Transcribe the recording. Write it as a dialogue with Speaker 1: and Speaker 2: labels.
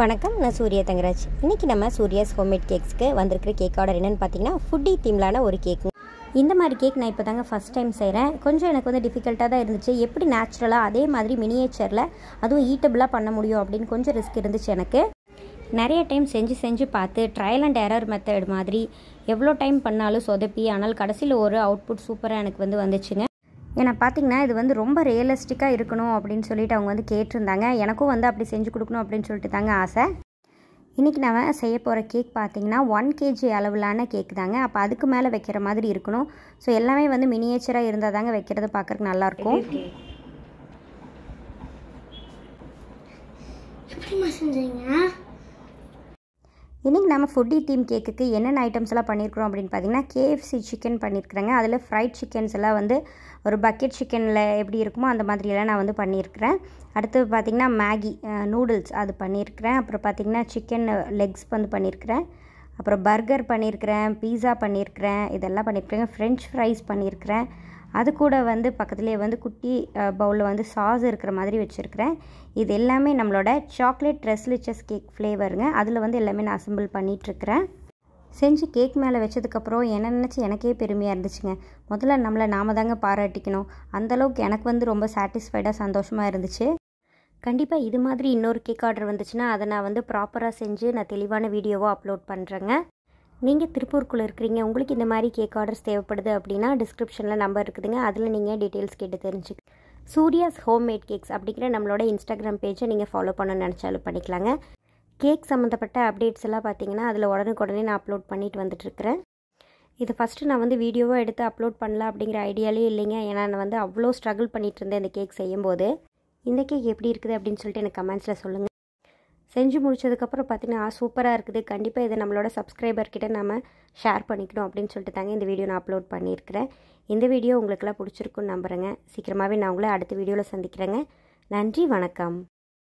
Speaker 1: வணக்கம் நான் சூர்யா தங்கராஜ் இன்றைக்கி நம்ம சூர்யாஸ் ஹோம்மேட் கேக்ஸ்க்கு வந்திருக்கிற கேக் ஆர்டர் என்னென்னு பார்த்தீங்கன்னா ஃபுட்டி தீம்லான ஒரு கேக் இந்த மாதிரி கேக் நான் இப்போ தாங்க ஃபஸ்ட் டைம் செய்கிறேன் கொஞ்சம் எனக்கு வந்து டிஃபிகல்ட்டாக தான் இருந்துச்சு எப்படி நேச்சுரலாக அதே மாதிரி மினியேச்சரில் அதுவும் ஈட்டபிளாக பண்ண முடியும் அப்படின்னு கொஞ்சம் ரிஸ்க் இருந்துச்சு எனக்கு நிறைய டைம் செஞ்சு செஞ்சு பார்த்து ட்ரையல் அண்ட் எரர் மெத்தட் மாதிரி எவ்வளோ டைம் பண்ணாலும் சொதப்பி ஆனால் கடைசியில் ஒரு அவுட்புட் சூப்பராக எனக்கு வந்து வந்துச்சுங்க ஏன்னா பார்த்தீங்கன்னா இது வந்து ரொம்ப ரியலிஸ்டிக்காக இருக்கணும் அப்படின்னு சொல்லிட்டு அவங்க வந்து கேட்டிருந்தாங்க எனக்கும் வந்து அப்படி செஞ்சு கொடுக்கணும் அப்படின்னு சொல்லிட்டு தாங்க ஆசை இன்றைக்கி நம்ம செய்ய போகிற கேக் பார்த்திங்கன்னா ஒன் கேஜி அளவிலான கேக் தாங்க அப்போ அதுக்கு மேலே வைக்கிற மாதிரி இருக்கணும் ஸோ எல்லாமே வந்து மினியேச்சராக இருந்தால் தாங்க வைக்கிறது பார்க்குறக்கு நல்லாயிருக்கும் எப்படிமா செஞ்சீங்க இன்றைக்கி நம்ம ஃபுட்டி டீம் கேக்குக்கு என்னென்ன ஐட்டம்ஸ் எல்லாம் பண்ணியிருக்கிறோம் அப்படின்னு பார்த்தீங்கன்னா கேஎஃப்சி சிக்கன் பண்ணியிருக்கிறேங்க அதில் ஃப்ரைட் சிக்கன்ஸ் எல்லாம் வந்து ஒரு பக்கெட் சிக்கனில் எப்படி இருக்குமோ அந்த மாதிரியெல்லாம் நான் வந்து பண்ணியிருக்கிறேன் அடுத்து பார்த்திங்கன்னா மேகி நூடுல்ஸ் அது பண்ணியிருக்கிறேன் அப்புறம் பார்த்திங்கன்னா சிக்கன் லெக்ஸ் வந்து பண்ணியிருக்கிறேன் அப்புறம் பர்கர் பண்ணியிருக்கிறேன் பீஸா பண்ணியிருக்கிறேன் இதெல்லாம் பண்ணியிருக்கிறேன் ஃப்ரெஞ்ச் ஃப்ரைஸ் பண்ணியிருக்கிறேன் அது கூட வந்து பக்கத்துலேயே வந்து குட்டி பவுலில் வந்து சாஸ் இருக்கிற மாதிரி வச்சுருக்கிறேன் இது எல்லாமே நம்மளோட சாக்லேட் ரெஸ்லிச்சஸ் கேக் ஃப்ளேவருங்க அதில் வந்து எல்லாமே நான் அசம்பிள் பண்ணிகிட்ருக்கிறேன் செஞ்சு கேக் மேலே வச்சதுக்கப்புறம் என்ன நினச்சி எனக்கே பெருமையாக இருந்துச்சுங்க முதல்ல நம்மளை நாம தாங்க பாராட்டிக்கணும் அந்தளவுக்கு எனக்கு வந்து ரொம்ப சாட்டிஸ்ஃபைடாக சந்தோஷமாக இருந்துச்சு கண்டிப்பாக இது மாதிரி இன்னொரு கேக் ஆர்டர் வந்துச்சுன்னா அதை நான் வந்து ப்ராப்பராக செஞ்சு நான் தெளிவான வீடியோவாக அப்லோட் பண்ணுறேங்க நீங்கள் திருப்பூருக்குள்ளே இருக்கிறீங்க உங்களுக்கு இந்த மாதிரி கேக் ஆர்டர்ஸ் தேவைப்படுது அப்படின்னா டிஸ்கிரிப்ஷனில் நம்பர் இருக்குதுங்க அதில் நீங்கள் டீட்டெயில்ஸ் கேட்டு தெரிஞ்சுக்க சூர்யாஸ் ஹோம் மேட் கேக்ஸ் அப்படிங்கிற நம்மளோட இன்ஸ்டாகிராம் பேஜை நீங்கள் ஃபாலோ பண்ணணும்னு நினச்சாலும் பண்ணிக்கலாங்க கேக் சம்மந்தப்பட்ட அப்டேட்ஸ் எல்லாம் பார்த்தீங்கன்னா அதில் உடனுக்குடனே நான் அப்லோட் பண்ணிட்டு வந்துட்டுருக்கிறேன் இது ஃபஸ்ட்டு நான் வந்து வீடியோவாக எடுத்து அப்லோட் பண்ணலாம் அப்படிங்கிற ஐடியாலே இல்லைங்க ஏன்னா நான் வந்து அவ்வளோ ஸ்ட்ரகிள் பண்ணிகிட்டு இருந்தேன் இந்த கேக் செய்யும்போது இந்த கேக் எப்படி இருக்குது அப்படின்னு சொல்லிட்டு எனக்கு கமெண்ட்ஸில் சொல்லுங்கள் செஞ்சு முடிச்சதுக்கப்புறம் பார்த்தீங்கன்னா சூப்பராக இருக்குது கண்டிப்பாக இதை நம்மளோட சப்ஸ்கிரைபர்கிட்ட நம்ம ஷேர் பண்ணிக்கணும் அப்படின்னு சொல்லிட்டு தாங்க இந்த வீடியோ நான் அப்லோட் பண்ணியிருக்கிறேன் இந்த வீடியோ உங்களுக்கெல்லாம் பிடிச்சிருக்குன்னு நம்புகிறேங்க சீக்கிரமாகவே நான் உங்களை அடுத்த வீடியோவில் சந்திக்கிறேங்க நன்றி வணக்கம்